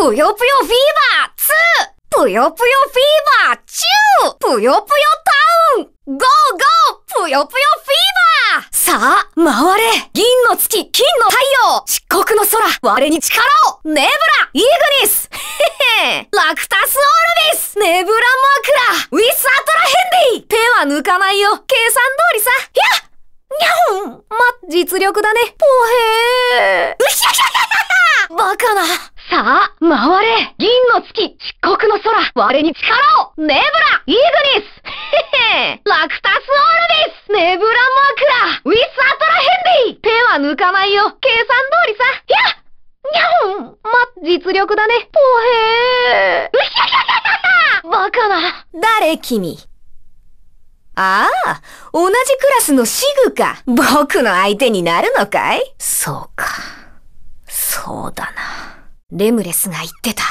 ぷよぷよフィーバー 2! ぷよぷよフィーバー 2! ぷよぷよタウン !GO! GO! ぷよぷよフィーバーさあ、回れ銀の月、金の太陽漆黒の空、我に力をネブライーグニスへへ ラクタスオルビスネブラマクウィスアトラヘンディ手は抜かないよ計算通りさいやにゃほんま、実力だね。ぽへー。うひゃひゃひゃバカな。あ回れ銀の月漆黒の空我に力をネブライグニスへへラクタスオールディスネブラマクラウィスアトラヘンディ手は抜かないよ計算通りさやっにゃんま、実力だね。ぽへー。うひゃひゃひゃひゃバカな。誰君。ああ、同じクラスのシグか。僕の相手になるのかいそうか。そうだな。レムレスが言ってた。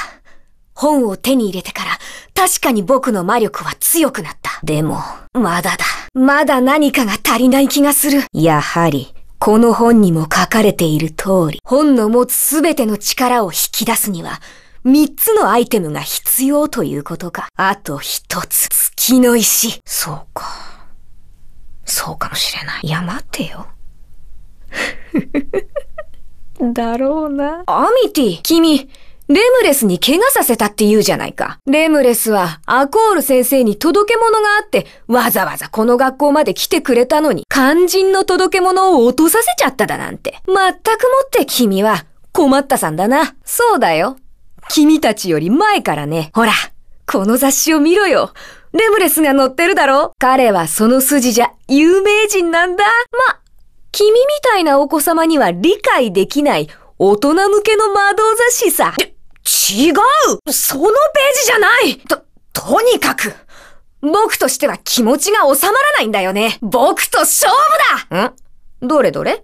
本を手に入れてから確かに僕の魔力は強くなった。でも、まだだ。まだ何かが足りない気がする。やはり、この本にも書かれている通り、本の持つすべての力を引き出すには、三つのアイテムが必要ということか。あと一つ、月の石。そうか。そうかもしれない。いや、待てよ。だろうな。アミティ、君、レムレスに怪我させたって言うじゃないか。レムレスはアコール先生に届け物があって、わざわざこの学校まで来てくれたのに、肝心の届け物を落とさせちゃっただなんて。まったくもって君は困ったさんだな。そうだよ。君たちより前からね。ほら、この雑誌を見ろよ。レムレスが載ってるだろ彼はその筋じゃ有名人なんだ。ま、君みたいなお子様には理解できない大人向けの魔道雑誌さ。違うそのページじゃないと、とにかく僕としては気持ちが収まらないんだよね僕と勝負だんどれどれ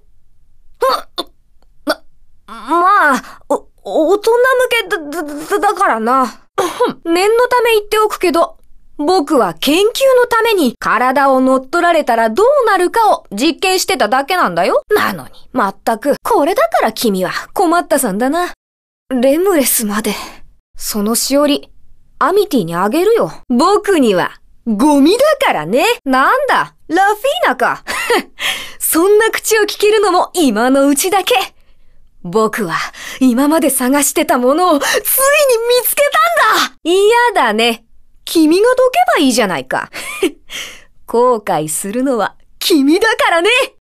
ま、まあ、お、大人向けだ、だ、だからな。念のため言っておくけど、僕は研究のために体を乗っ取られたらどうなるかを実験してただけなんだよ。なのに、まったく、これだから君は困ったさんだな。レムレスまで。そのしおり、アミティにあげるよ。僕には、ゴミだからね。なんだ、ラフィーナか。そんな口を聞けるのも今のうちだけ。僕は今まで探してたものをついに見つけたんだ嫌だね。君がどけばいいじゃないか。後悔するのは君だからね